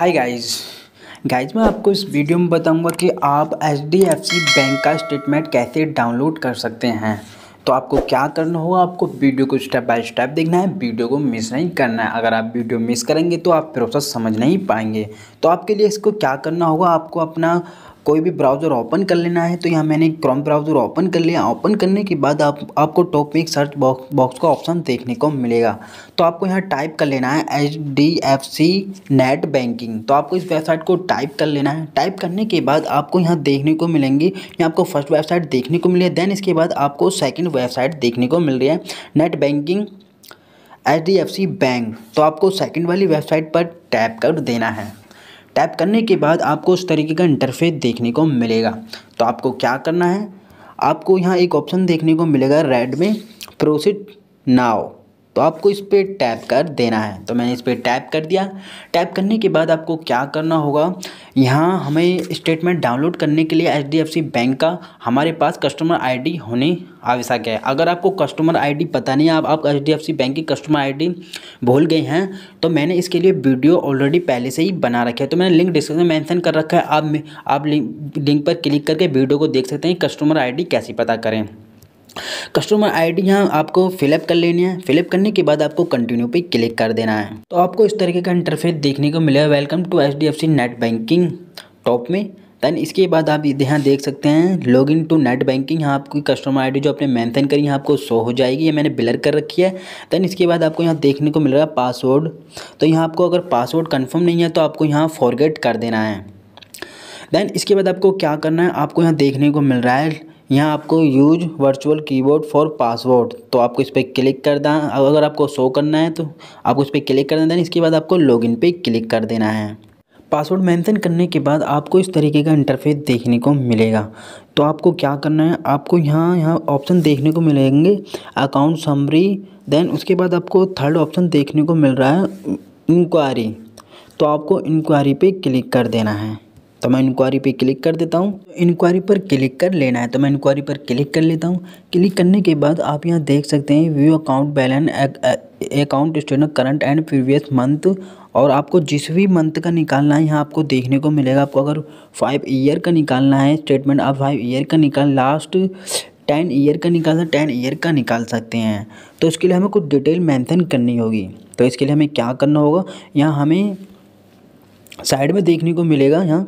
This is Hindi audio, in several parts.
हाय गाइस गाइज मैं आपको इस वीडियो में बताऊंगा कि आप एच बैंक का स्टेटमेंट कैसे डाउनलोड कर सकते हैं तो आपको क्या करना होगा आपको वीडियो को स्टेप बाय स्टेप देखना है वीडियो को मिस नहीं करना है अगर आप वीडियो मिस करेंगे तो आप प्रोसेस समझ नहीं पाएंगे तो आपके लिए इसको क्या करना होगा आपको अपना कोई भी ब्राउज़र ओपन कर लेना है तो यहाँ मैंने क्रोम ब्राउज़र ओपन कर लिया ओपन करने के बाद आप आपको टॉप में एक सर्च बॉक्स बॉक्स का ऑप्शन देखने को मिलेगा तो आपको यहाँ टाइप कर लेना है H D F C net banking तो आपको इस वेबसाइट को टाइप कर लेना है टाइप करने के बाद आपको यहाँ देखने को मिलेंगी यहाँ आपको फर्स्ट वेबसाइट देखने को मिली है देन इसके बाद आपको सेकेंड वेबसाइट देखने को मिल रही है net banking H D F C bank तो आपको सेकेंड वाली वेबसाइट पर टैप कर देना है टैप करने के बाद आपको उस तरीके का इंटरफेस देखने को मिलेगा तो आपको क्या करना है आपको यहाँ एक ऑप्शन देखने को मिलेगा रेड में प्रोसिड नाव तो आपको इस पर टैप कर देना है तो मैंने इस पर टैप कर दिया टैप करने के बाद आपको क्या करना होगा यहाँ हमें स्टेटमेंट डाउनलोड करने के लिए एच बैंक का हमारे पास कस्टमर आईडी होनी आवश्यक है अगर आपको कस्टमर आईडी पता नहीं है आप एच बैंक की कस्टमर आईडी भूल गए हैं तो मैंने इसके लिए वीडियो ऑलरेडी पहले से ही बना रखे है तो मैंने लिंक डिस्क्रिप्शन में मैंसन कर रखा है आप आप लिंक लिंक पर क्लिक करके वीडियो को देख सकते हैं कस्टमर आई कैसे पता करें कस्टमर आईडी यहाँ आपको फिलअप कर लेनी है फिलअप करने के बाद आपको कंटिन्यू पे क्लिक कर देना है तो आपको इस तरीके का इंटरफेस देखने को मिलेगा welcome to H net banking top में देन इसके बाद आप यहाँ देख सकते हैं log in to net banking यहाँ आपकी कस्टमर आईडी जो आपने मेंशन करी यहाँ आपको शो हो जाएगी ये मैंने ब्लर कर रखी है दैन इसके बाद आपको यहाँ देखने को मिल रहा है पासवर्ड तो यहाँ आपको अगर पासवर्ड कन्फर्म नहीं है तो आपको यहाँ फॉरगेट कर देना है देन इसके बाद आपको क्या करना है आपको यहाँ देखने को मिल रहा है यहाँ आपको use virtual keyboard for password तो आपको इस पर क्लिक कर दें अगर आपको शो करना है तो आपको इस पर क्लिक कर देना इसके बाद आपको लॉगिन पे क्लिक कर देना है पासवर्ड मेंशन करने के बाद आपको इस तरीके का इंटरफेस देखने को मिलेगा तो आपको क्या करना है आपको यहाँ यहाँ ऑप्शन देखने को मिलेंगे अकाउंट समरी देन उसके बाद आपको थर्ड ऑप्शन देखने को मिल रहा है इंक्वायरी तो आपको इंक्वायरी पे क्लिक कर देना है तो मैं इंक्वायरी पे क्लिक कर देता हूँ इंक्वायरी पर क्लिक कर लेना है तो मैं इंक्वायरी पर क्लिक कर लेता हूँ क्लिक करने के बाद आप यहाँ देख सकते हैं view account balance account statement current and previous month और आपको जिस भी मंथ का निकालना है यहाँ आपको देखने को मिलेगा आपको अगर फाइव ईयर का निकालना है स्टेटमेंट आप फाइव ईयर का निकाल लास्ट टेन ईयर का निकालना टेन ईयर का निकाल सकते हैं तो इसके लिए हमें कुछ डिटेल मैंथन करनी होगी तो इसके लिए हमें क्या करना होगा यहाँ हमें साइड में देखने को मिलेगा यहाँ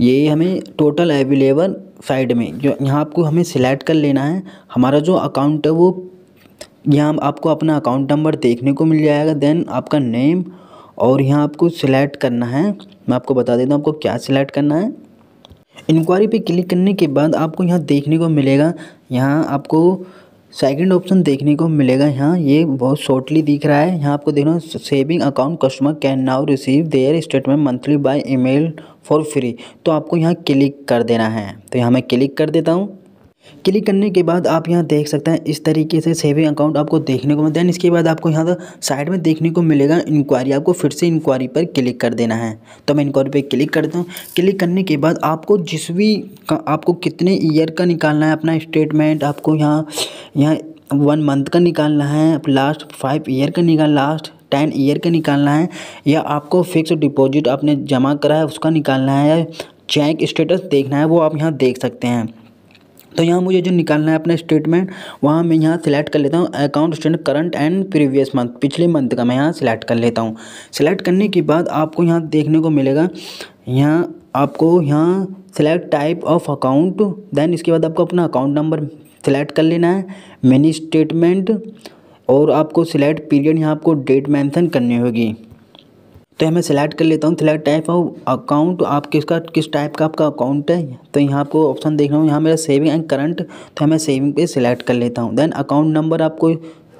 ये हमें टोटल अवेलेबल साइड में जो यहाँ आपको हमें सिलेक्ट कर लेना है हमारा जो अकाउंट है वो यहाँ आपको अपना अकाउंट नंबर देखने को मिल जाएगा देन आपका नेम और यहाँ आपको सिलेक्ट करना है मैं आपको बता देता हूँ आपको क्या सिलेक्ट करना है इंक्वायरी पे क्लिक करने के बाद आपको यहाँ देखने को मिलेगा यहाँ आपको सेकंड ऑप्शन देखने को मिलेगा यहाँ ये बहुत शॉर्टली दिख रहा है यहाँ आपको देखना saving account customer can now receive their statement monthly by email for free तो आपको यहाँ क्लिक कर देना है तो यहाँ मैं क्लिक कर देता हूँ क्लिक करने के बाद आप यहाँ देख सकते हैं इस तरीके से सेविंग अकाउंट आपको देखने को मिलता है इसके बाद आपको यहाँ साइड में देखने को मिलेगा इंक्वायरी आपको फिर से इंक्वायरी पर क्लिक कर देना है तो मैं इंक्वायरी पर क्लिक करता हूँ क्लिक करने के बाद आपको जिस भी आपको कितने ईयर का निकालना है अपना स्टेटमेंट आपको यहाँ यहाँ वन मंथ का निकालना है लास्ट फाइव ईयर का निकाल लास्ट टेन ईयर का निकालना है या आपको फिक्स डिपोजिट आपने जमा करा है उसका निकालना है या चेक स्टेटस देखना है वो आप यहाँ देख सकते हैं तो यहाँ मुझे जो निकालना है अपना स्टेटमेंट वहाँ मैं यहाँ सेलेक्ट कर लेता हूँ account statement current and previous month पिछले मंथ का मैं यहाँ सेलेक्ट कर लेता हूँ सिलेक्ट करने के बाद आपको यहाँ देखने को मिलेगा यहाँ आपको यहाँ select type of account then इसके बाद आपको अपना अकाउंट नंबर सेलेक्ट कर लेना है मिनी स्टेटमेंट और आपको सिलेक्ट पीरियड यहाँ आपको डेट मैंसन करनी होगी तो यहाँ मैं सिलेक्ट कर लेता हूँ सिलेक्ट टाइप ऑफ अकाउंट आप किसका किस टाइप का आपका अकाउंट है तो यहाँ आपको ऑप्शन देख रहा हूँ यहाँ मेरा सेविंग एंड करंट तो मैं सेविंग पे सिलेक्ट कर लेता हूँ देन अकाउंट नंबर आपको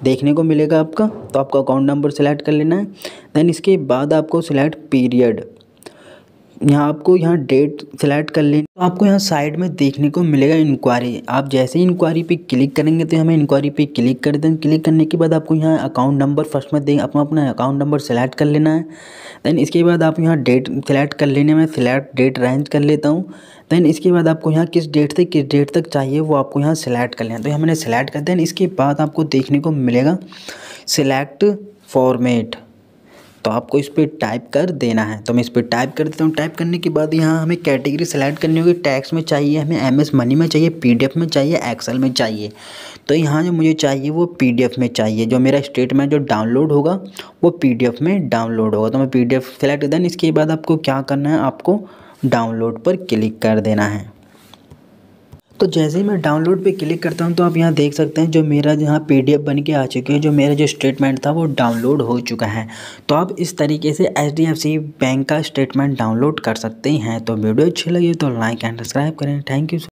देखने को मिलेगा आपका तो आपका अकाउंट नंबर सेलेक्ट कर लेना है देन इसके बाद आपको सिलेक्ट पीरियड यहाँ आपको यहाँ डेट सेलेक्ट कर लें तो आपको यहाँ साइड में देखने को मिलेगा इंक्वायरी आप जैसे ही इंक्वायरी पे क्लिक करेंगे तो हमें इंक्वायरी पे क्लिक कर दें क्लिक करने के बाद आपको यहाँ अकाउंट नंबर फर्स्ट में दें अपना अपना अकाउंट नंबर सेलेक्ट कर लेना है देन इसके बाद आप यहाँ डेट सेलेक्ट कर लेने में सिलेक्ट डेट रेंज कर लेता हूँ देन इसके बाद आपको यहाँ किस डेट से किस डेट तक चाहिए वो आपको यहाँ सेलेक्ट कर लेना तो यहाँ मैंने सेलेक्ट कर दें इसके बाद आपको देखने को मिलेगा सिलेक्ट फॉर्मेट तो आपको इस पर टाइप कर देना है तो मैं इस पर टाइप कर देता हूँ टाइप करने के बाद यहाँ हमें कैटेगरी सेलेक्ट करनी होगी टैक्स में चाहिए हमें एम एस मनी में चाहिए पी डी एफ में चाहिए एक्सल में चाहिए तो यहाँ जो मुझे चाहिए वो पी डी एफ में चाहिए जो मेरा स्टेटमेंट जो डाउनलोड होगा वो पी डी एफ में डाउनलोड होगा तो मैं P D F select then इसके बाद आपको क्या करना है आपको डाउनलोड पर क्लिक कर देना है तो जैसे ही मैं डाउनलोड पे क्लिक करता हूँ तो आप यहाँ देख सकते हैं जो मेरा यहाँ पीडीएफ बन के आ चुके हैं जो मेरा जो स्टेटमेंट था वो डाउनलोड हो चुका है तो आप इस तरीके से सी बैंक का स्टेटमेंट डाउनलोड कर सकते हैं तो वीडियो अच्छी लगी तो लाइक एंड सब्सक्राइब करें थैंक यू